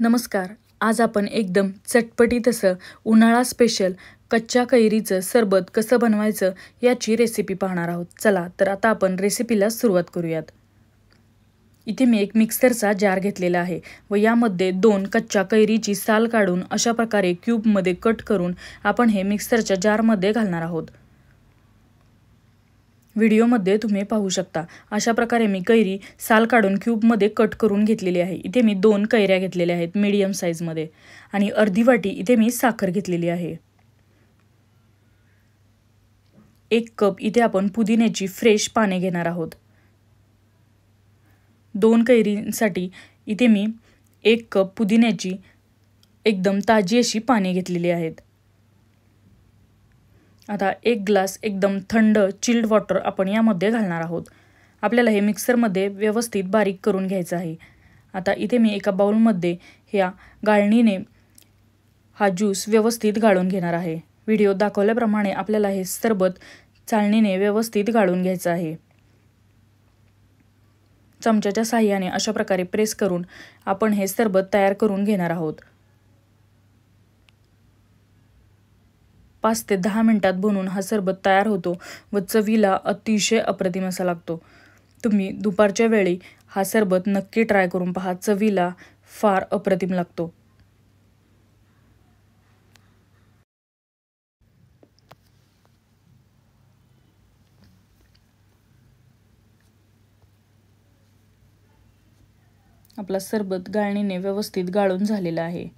नमस्कार आज आपण एकदम चटपटीत असं उन्हाळा स्पेशल कच्च्या कैरीचं सरबत कसं बनवायचं याची रेसिपी पाहणार आहोत चला तर आता आपण रेसिपीला सुरुवात करूयात इथे मी एक मिक्सरचा जार घेतलेला आहे व यामध्ये दोन कच्च्या कैरीची साल काढून अशा प्रकारे क्यूबमध्ये कट करून आपण हे मिक्सरच्या जारमध्ये घालणार आहोत व्हिडिओमध्ये तुम्ही पाहू शकता अशा प्रकारे मी कैरी साल काढून क्यूबमध्ये कट करून घेतलेली आहे इथे मी दोन कैऱ्या घेतलेल्या आहेत मिडियम साईजमध्ये आणि अर्धी वाटी इथे मी साखर घेतलेली आहे एक कप इथे आपण पुदिन्याची फ्रेश पाने घेणार आहोत दोन कैरींसाठी इथे मी एक कप पुदिन्याची एकदम ताजी अशी पाने घेतलेली आहेत आता एक ग्लास एकदम थंड चिल्ड वॉटर आपण यामध्ये घालणार आहोत आपल्याला हे मिक्सरमध्ये व्यवस्थित बारीक करून घ्यायचं आहे आता इथे मी एका बाउलमध्ये ह्या गाळणीने हा ज्यूस व्यवस्थित गाळून घेणार आहे व्हिडिओ दाखवल्याप्रमाणे आपल्याला हे सरबत चालणीने व्यवस्थित गाळून घ्यायचं आहे चमच्याच्या साह्याने अशा प्रकारे प्रेस करून आपण हे सरबत तयार करून घेणार आहोत पाच ते दहा मिनिटात बनवून हा सरबत तयार होतो व चवीला अतिशय अप्रतिम असा लागतो तुम्ही दुपारच्या वेळी हा सरबत नक्की ट्राय करून पहा चवीला फार अप्रतिम लागतो आपला सरबत गाळणीने व्यवस्थित गाळून झालेला आहे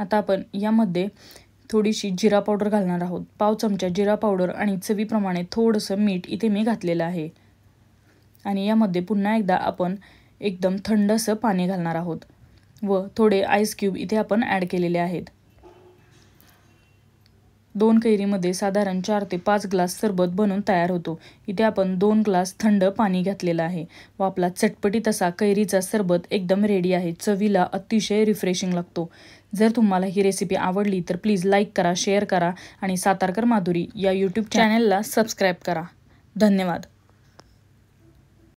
आता आपण यामध्ये थोडीशी जिरा पावडर घालणार आहोत पाव चमचा जिरा पावडर आणि चवीप्रमाणे थोडंसं मीठ इथे मी घातलेलं आहे आणि यामध्ये पुन्हा एकदा आपण एकदम थंडसं पाणी घालणार आहोत व थोडे आईस क्यूब इथे आपण ॲड केलेले आहेत दोन कैरीमध्ये साधारण चार ते पाच ग्लास सरबत बनून तयार होतो इथे आपण दोन ग्लास थंड पाणी घातलेलं आहे व आपला चटपटीत कैरीचा सरबत एकदम रेडी आहे चवीला अतिशय रिफ्रेशिंग लागतो जर तुम्हाला ही रेसिपी आवडली तर प्लीज लाईक करा शेअर करा आणि सातारकर माधुरी या यूट्यूब चॅनेलला सबस्क्राईब करा धन्यवाद